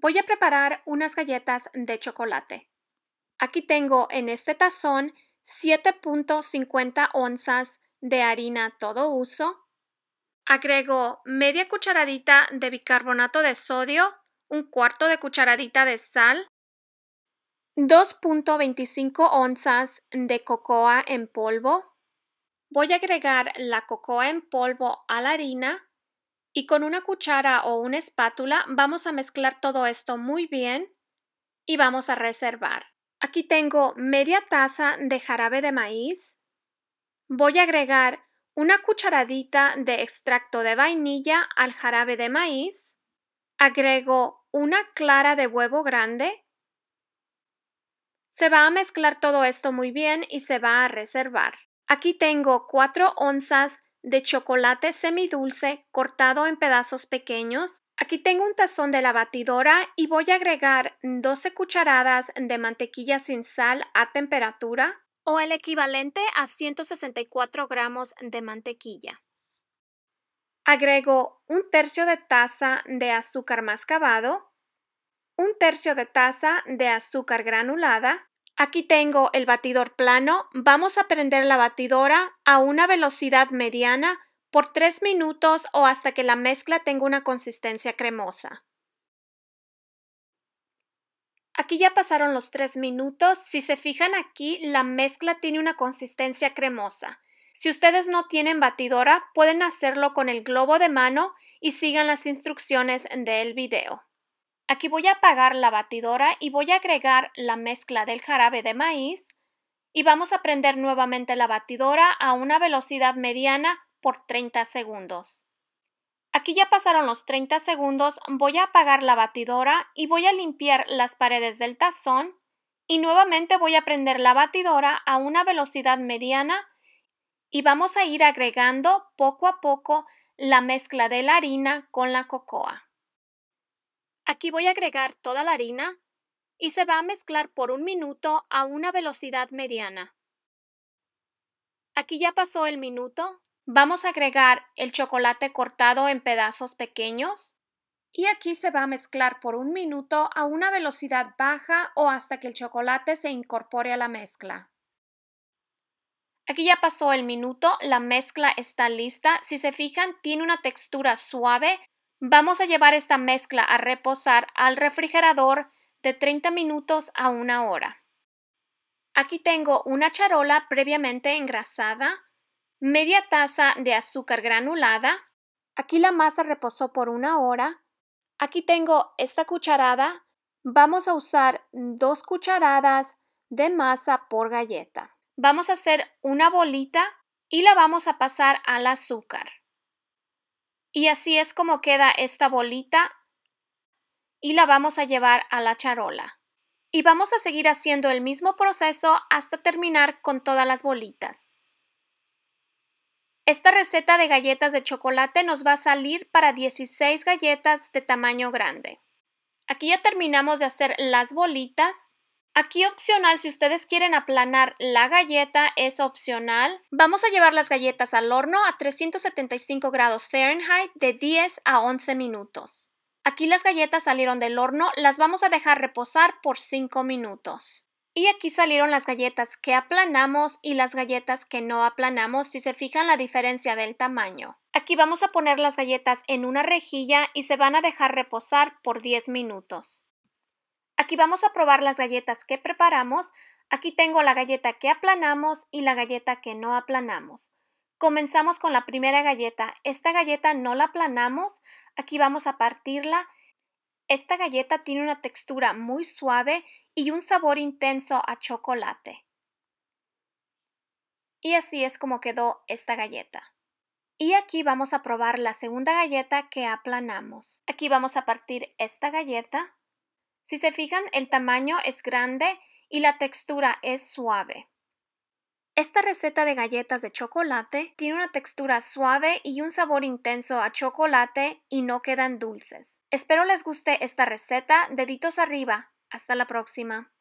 Voy a preparar unas galletas de chocolate. Aquí tengo en este tazón 7.50 onzas de harina todo uso. Agrego media cucharadita de bicarbonato de sodio, un cuarto de cucharadita de sal, 2.25 onzas de cocoa en polvo. Voy a agregar la cocoa en polvo a la harina y con una cuchara o una espátula vamos a mezclar todo esto muy bien y vamos a reservar. Aquí tengo media taza de jarabe de maíz. Voy a agregar una cucharadita de extracto de vainilla al jarabe de maíz. Agrego una clara de huevo grande. Se va a mezclar todo esto muy bien y se va a reservar. Aquí tengo 4 onzas de chocolate semidulce cortado en pedazos pequeños. Aquí tengo un tazón de la batidora y voy a agregar 12 cucharadas de mantequilla sin sal a temperatura o el equivalente a 164 gramos de mantequilla. Agrego un tercio de taza de azúcar mascabado, un tercio de taza de azúcar granulada, Aquí tengo el batidor plano. Vamos a prender la batidora a una velocidad mediana por 3 minutos o hasta que la mezcla tenga una consistencia cremosa. Aquí ya pasaron los 3 minutos. Si se fijan aquí, la mezcla tiene una consistencia cremosa. Si ustedes no tienen batidora, pueden hacerlo con el globo de mano y sigan las instrucciones del video. Aquí voy a apagar la batidora y voy a agregar la mezcla del jarabe de maíz y vamos a prender nuevamente la batidora a una velocidad mediana por 30 segundos. Aquí ya pasaron los 30 segundos, voy a apagar la batidora y voy a limpiar las paredes del tazón y nuevamente voy a prender la batidora a una velocidad mediana y vamos a ir agregando poco a poco la mezcla de la harina con la cocoa. Aquí voy a agregar toda la harina y se va a mezclar por un minuto a una velocidad mediana. Aquí ya pasó el minuto. Vamos a agregar el chocolate cortado en pedazos pequeños y aquí se va a mezclar por un minuto a una velocidad baja o hasta que el chocolate se incorpore a la mezcla. Aquí ya pasó el minuto, la mezcla está lista. Si se fijan, tiene una textura suave Vamos a llevar esta mezcla a reposar al refrigerador de 30 minutos a una hora. Aquí tengo una charola previamente engrasada, media taza de azúcar granulada, aquí la masa reposó por una hora, aquí tengo esta cucharada, vamos a usar dos cucharadas de masa por galleta. Vamos a hacer una bolita y la vamos a pasar al azúcar. Y así es como queda esta bolita y la vamos a llevar a la charola. Y vamos a seguir haciendo el mismo proceso hasta terminar con todas las bolitas. Esta receta de galletas de chocolate nos va a salir para 16 galletas de tamaño grande. Aquí ya terminamos de hacer las bolitas Aquí opcional, si ustedes quieren aplanar la galleta, es opcional. Vamos a llevar las galletas al horno a 375 grados Fahrenheit de 10 a 11 minutos. Aquí las galletas salieron del horno, las vamos a dejar reposar por 5 minutos. Y aquí salieron las galletas que aplanamos y las galletas que no aplanamos, si se fijan la diferencia del tamaño. Aquí vamos a poner las galletas en una rejilla y se van a dejar reposar por 10 minutos. Aquí vamos a probar las galletas que preparamos. Aquí tengo la galleta que aplanamos y la galleta que no aplanamos. Comenzamos con la primera galleta. Esta galleta no la aplanamos. Aquí vamos a partirla. Esta galleta tiene una textura muy suave y un sabor intenso a chocolate. Y así es como quedó esta galleta. Y aquí vamos a probar la segunda galleta que aplanamos. Aquí vamos a partir esta galleta. Si se fijan, el tamaño es grande y la textura es suave. Esta receta de galletas de chocolate tiene una textura suave y un sabor intenso a chocolate y no quedan dulces. Espero les guste esta receta. Deditos arriba. Hasta la próxima.